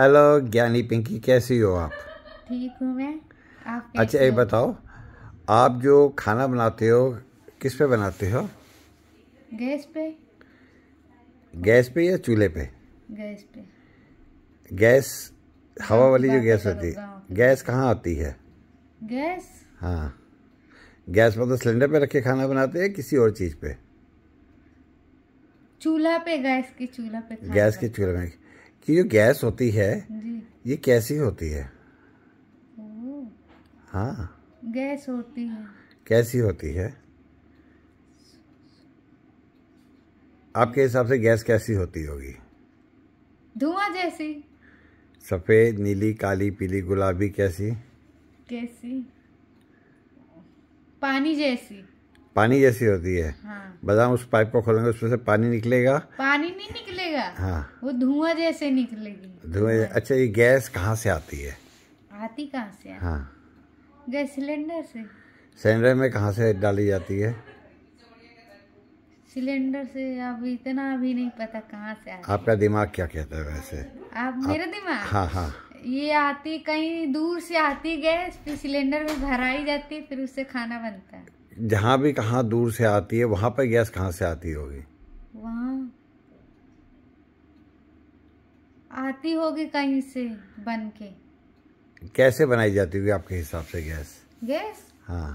Hello ज्ञानी पिंकी कैसी हो आप ठीक हूँ मैं आप अच्छा ये बताओ आप जो खाना बनाते हो किस पे बनाते हो गैस पे गैस पे या चूल्हे पे गैस पे गैस हवा वाली जो गैस होती है गैस कहाँ आती है गैस हाँ गैस मतलब सिलेंडर पे रखे खाना बनाते हैं किसी और चीज़ पे चूल्हा पे गैस के चूल्हा पे गैस के चूल्हे में कि जो गैस होती है ये कैसी होती है हाँ गैस होती है कैसी होती है आपके हिसाब से गैस कैसी होती होगी धुआं जैसी सफेद नीली काली पीली गुलाबी कैसी कैसी पानी जैसी पानी जैसी होती है हाँ। बदाम उस पाइप को खोलेंगे उसमें से पानी निकलेगा पानी नहीं निकलेगा हाँ वो धुआं जैसे निकलेगी धुआं अच्छा ये गैस कहाँ से आती है आती कहाँ से हाँ गैस सिलेंडर से सिलेंडर में कहाँ से डाली जाती है सिलेंडर से अब इतना भी नहीं पता कहाँ से आती आपका दिमाग क्या कहता है वैसे आप मेरा दिमाग हाँ हाँ ये आती कहीं दूर से आती गैस फिर सिलेंडर में भराई जाती फिर उससे खाना बनता है जहाँ भी कहाँ दूर से आती है वहाँ पर गैस कहाँ से आती होगी आती होगी कहीं से बन के कैसे बनाई जाती होगी आपके हिसाब से गैस गैस हाँ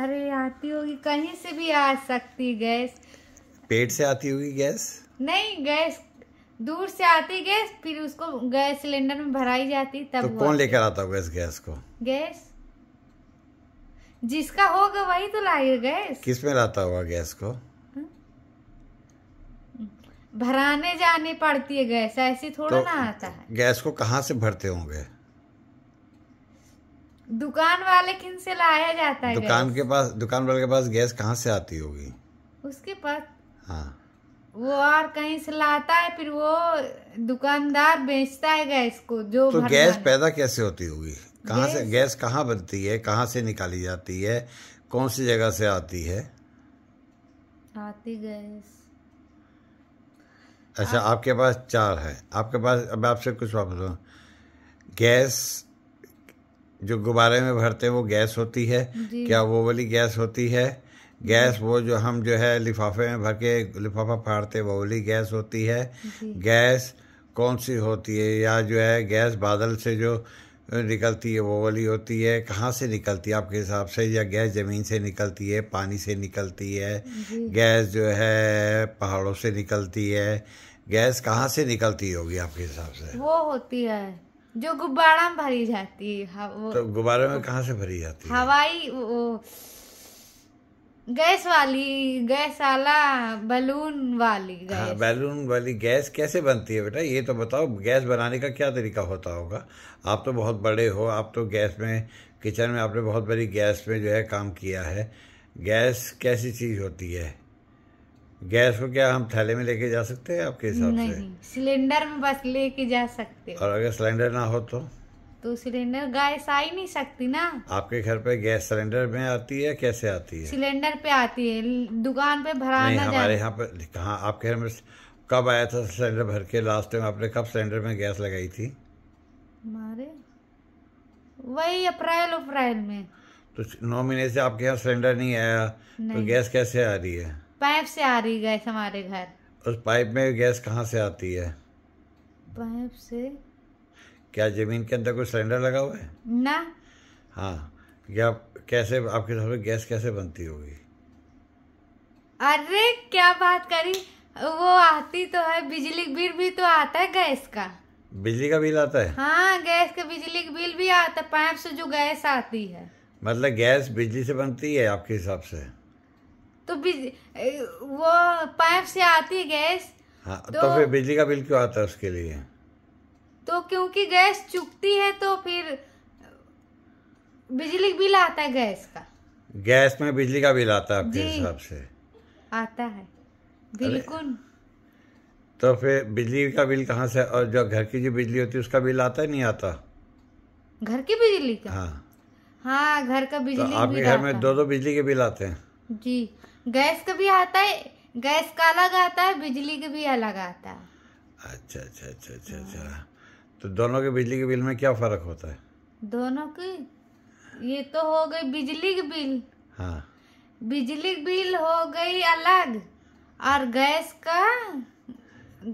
अरे आती होगी कहीं से भी आ सकती गैस पेट से आती होगी गैस नहीं गैस दूर से आती गैस फिर उसको गैस सिलेंडर में भराई जाती तब तो कौन लेकर आता होगा इस गैस को गैस जिसका होगा वही तो लाएगा गैस किस में लाता होगा गैस को भराने जाने पड़ती है गैस ऐसे थोड़ा तो ना आता है गैस को कहाँ से भरते होंगे दुकान वाले किन से लाया जाता है दुकान के पास दुकान वाले के पास गैस कहाँ से आती होगी उसके पास हाँ वो और कहीं से लाता है फिर वो दुकानदार बेचता है गैस को जो तो गैस पैदा कैसे होती होगी कहाँ से गैस कहाँ बनती है कहाँ से निकाली जाती है कौन सी जगह से आती है आती गैस अच्छा आ... आपके पास चार है आपके पास अब आपसे कुछ वापस हो गैस जो गुब्बारे में भरते हैं वो गैस होती है क्या वो वाली गैस होती है गैस वो जो हम जो है लिफाफे में भर के लिफाफा फाड़ते वो वाली गैस होती है गैस कौन सी होती है या जो है गैस बादल से जो निकलती है वो वाली होती है कहाँ से निकलती है आपके हिसाब से या गैस ज़मीन से निकलती है पानी से निकलती है गैस जो है पहाड़ों से निकलती है गैस कहाँ से निकलती होगी आपके हिसाब से वो होती है जो गुब्बारा में भरी जाती है हाँ, तो गुब्बारे में कहाँ से भरी जाती है हवाई वो, वो गैस वाली हाँ, गैस वाला बलून वाली गैस हाँ, बैलून वाली गैस कैसे बनती है बेटा ये तो बताओ गैस बनाने का क्या तरीका होता होगा आप तो बहुत बड़े हो आप तो गैस में किचन में आपने बहुत बड़ी गैस में जो है काम किया है गैस कैसी चीज़ होती है गैस को क्या हम थैले में लेके जा सकते हैं आपके हिसाब से सिलेंडर में बस लेके जा सकते और अगर सिलेंडर ना हो तो तो सिलेंडर गैस आ ही नहीं सकती ना आपके घर पे गैस सिलेंडर में आती है कैसे आती है सिलेंडर पे आती है दुकान पे भरा नहीं हमारे यहाँ पे कहा आपके घर में कब आया था सिलेंडर भर के लास्ट टाइम आपने कब सिलेंडर में गैस लगाई थी हमारे वही अप्रैल अप्रैल में तो नौ महीने से आपके यहाँ सिलेंडर नहीं आया तो नहीं। तो गैस कैसे आ रही है पाइप से आ रही गैस हमारे घर उस पाइप में गैस कहाँ से आती है पाइप से क्या जमीन के अंदर कोई सिलेंडर लगा हुआ है ना हाँ क्या कैसे आपके हिसाब से गैस कैसे बनती होगी अरे क्या बात करी वो आती तो है बिजली बिल भी तो आता है गैस का बिजली का बिल आता है हाँ गैस का बिजली का बिल भी आता है पाइप से जो गैस आती है मतलब गैस बिजली से बनती है आपके हिसाब से तो वो पाइप से आती है गैस हाँ तो, तो फिर बिजली का बिल क्यों आता है उसके लिए तो क्योंकि गैस चुकती है तो फिर बिजली बिल आता है गैस का गैस में बिजली का बिल आता है आपके हिसाब से आता है बिल्कुल तो फिर बिजली का बिल कहाँ से और जो घर की जो बिजली होती है उसका बिल आता है नहीं आता घर की बिजली का हाँ हाँ घर का तो बिजली तो आपके घर में दो दो बिजली के बिल आते हैं जी गैस का भी आता है गैस का अलग आता है बिजली का भी अलग आता है अच्छा अच्छा अच्छा अच्छा अच्छा तो दोनों के बिजली के बिल में क्या फर्क होता है दोनों के ये तो हो गई बिजली के बिल हाँ बिजली बिल हो गई अलग और गैस का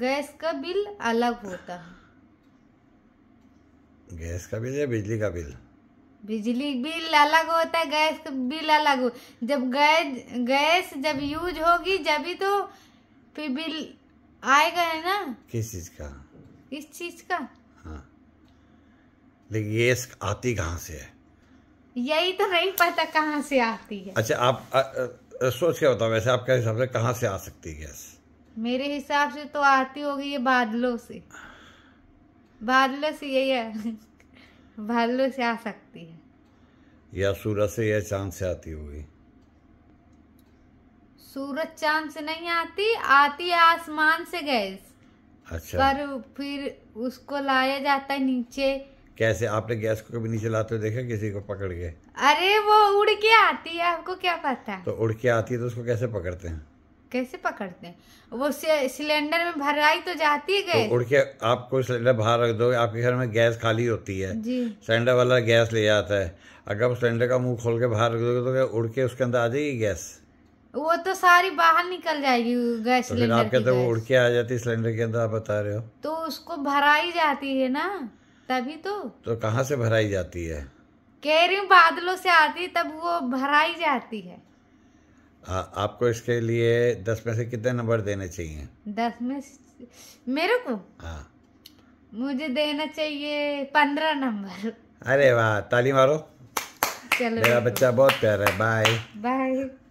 गैस का बिल अलग होता है गैस का बिल या बिजली का बिल बिजली बिल अलग होता है गैस का बिल अलग हो जब गैस गैस जब यूज होगी जब ही तो फिर बिल आएगा है ना किस चीज का किस चीज का लेकिन ये आती कहाँ से है यही तो नहीं पता कहाँ से आती है अच्छा आप आ, आ, आ, सोच के बताओ वैसे आपके हिसाब से कहाँ से आ सकती है गैस मेरे हिसाब से तो आती होगी ये बादलों से बादलों से यही है बादलों से आ सकती है या सूरज से या चांद से आती होगी सूरज चांद से नहीं आती आती है आसमान से गैस अच्छा पर फिर उसको लाया जाता है नीचे कैसे आपने गैस को कभी नीचे लाते देखा किसी को पकड़ के अरे वो उड़ के आती है आपको क्या पता तो उड़ के आती है तो उसको कैसे पकड़ते हैं कैसे पकड़ते हैं वो सिलेंडर में भराई तो जाती है तो गैस तो उड़ के आपको सिलेंडर बाहर रख दो आपके घर में गैस खाली होती है सिलेंडर वाला गैस ले जाता है अगर आप सिलेंडर का मुंह खोल के बाहर रख दोगे तो क्या उड़ के उसके अंदर आ जाएगी गैस वो तो सारी बाहर निकल जाएगी गैस तो आप कहते हो उड़ के आ जाती है सिलेंडर के अंदर आप बता रहे हो तो उसको भराई जाती है ना तभी तो तो कहाँ से भराई जाती है कह रही हूँ बादलों से आती तब वो भराई जाती है आ, आपको इसके लिए दस में से कितने नंबर देने चाहिए दस में मेरे को हाँ मुझे देना चाहिए पंद्रह नंबर अरे वाह ताली मारो चलो मेरा बच्चा बहुत प्यारा है बाय बाय